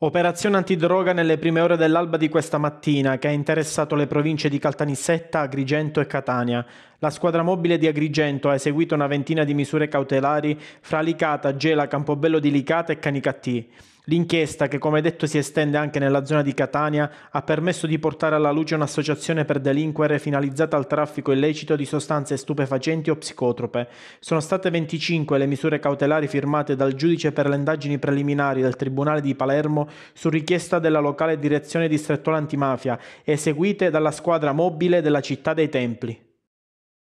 Operazione antidroga nelle prime ore dell'alba di questa mattina che ha interessato le province di Caltanissetta, Agrigento e Catania. La squadra mobile di Agrigento ha eseguito una ventina di misure cautelari fra Licata, Gela, Campobello di Licata e Canicattì. L'inchiesta, che come detto si estende anche nella zona di Catania, ha permesso di portare alla luce un'associazione per delinquere finalizzata al traffico illecito di sostanze stupefacenti o psicotrope. Sono state 25 le misure cautelari firmate dal giudice per le indagini preliminari del Tribunale di Palermo su richiesta della locale direzione distrettuale antimafia, eseguite dalla squadra mobile della città dei Templi.